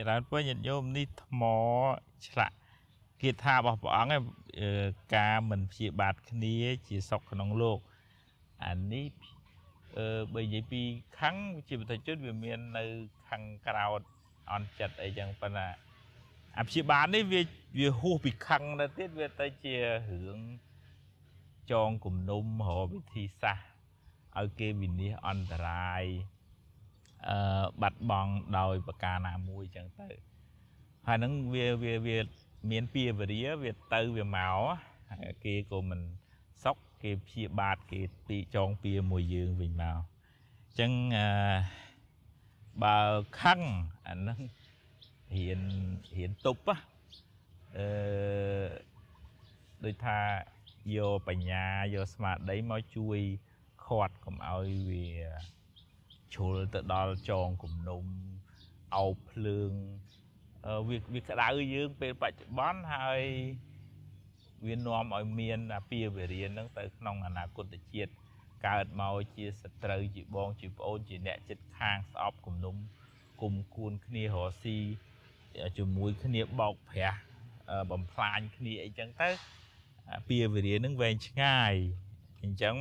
ច្រើនពុទ្ធញាតិញោមនេះថ្មឆ្លាក់គាថារបស់ព្រះអង្គឯងការមិនព្យាបាទគ្នាជាសុខក្នុងលោកអានេះអឺបើនិយាយពីខាងជាប្រតិជនវាមាននៅខាងក្រោតអន់ចិត្តអីចឹងប៉ុន្តែអព្យាបាលនេះវាវាហួសពីខឹងទៅទៀតវាទៅជារឿងចងគំនុំរកវិធីសាស្ត្រឲ្យគេវិនិច្ឆ័យអន្តរាយបាត់បង់ដោយប្រការណាមួយចឹងទៅហើយហ្នឹងវាវាវាមានពៀវរាវាទៅវាមកគេក៏មិនសុកគេព្យាបាទគេពីចងពៀមួយយើងវិញមកអញ្ចឹងអឺបើខឹងអាហ្នឹងរៀនរៀនទប់អឺដូចថាយកបញ្ញាយកស្មារតីមកជួយខាត់កុំឲ្យវាជ្រុលទៅដល់ចងគំនុំអោបភ្លើងវាវាក្តៅយើង ពេលបច្ចុប្បន្នហើយវានាំឲ្យមានអាពាហ៍វិរាណហ្នឹងទៅក្នុងអនាគតជាតិកើតមកជាសត្រូវជាបងជាប្អូនជាអ្នកចិត្តខាងស្អប់គំនុំគុំគួនគ្នារស់ស៊ីជាមួយគ្នាបោកប្រាស់បំផ្លាញគ្នាអីចឹងទៅពាហ៍វិរាណហ្នឹងវែងឆ្ងាយអញ្ចឹង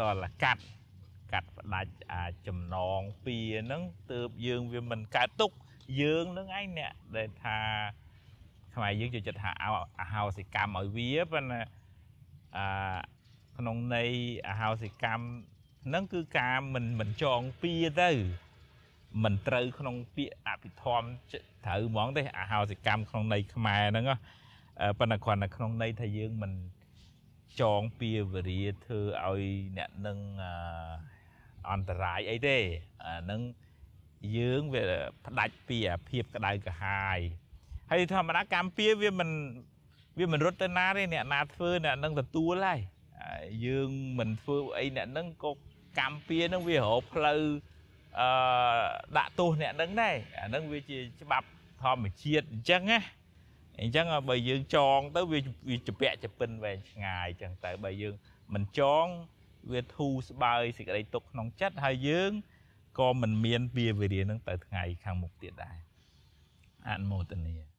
តលកាត់កាត់ផ្ដាច់អាចំណងពីហ្នឹងទើបយើងវាមិនកើតទុកយើងនឹងឯងអ្នកដែលថាខ្មែរយើងចូលចិត្តថាអហោសិកម្មឲ្យវាប៉ុន្តែអក្នុងន័យអហោសិកម្មហ្នឹងគឺការមិនមិនចងពីទៅមិនត្រូវក្នុងពាក្យអភិធម្មត្រូវហ្មងទេអហោសិកម្មក្នុងន័យខ្មែរហ្នឹងប៉ុន្តែគ្រាន់តែក្នុងន័យថាយើងមិនចងពីវរាធ្វើឲ្យអ្នកនឹងអន្តរាយអីទេអានឹងយើងវាផ្ដាច់ពីអាភាពក្តៅក្រហាយហើយធម្មតាកម្មពៀវាមិនវាមិនរត់ទៅណាទេអ្នកណាធ្វើអ្នកនឹងទទួលហើយយើងមិនធ្វើអីអ្នកនឹងក៏កម្មពៀនឹងវារកផ្លូវអឺដាក់ទោសអ្នកនឹងដែរអានឹងវាជាច្បាប់ធម្មជាតិអញ្ចឹងណាអញ្ចឹងបើយើងចងទៅវាវាជពាក់ជពិនវែងឆ្ងាយអញ្ចឹងតែបើយើងមិនចងវាធូរស្បើយសេចក្តីទុកក្នុងចិត្តហើយយើងក៏មិនមានវាវិរិយនឹងទៅថ្ងៃខាងមុខទៀតដែរអនុមោទនា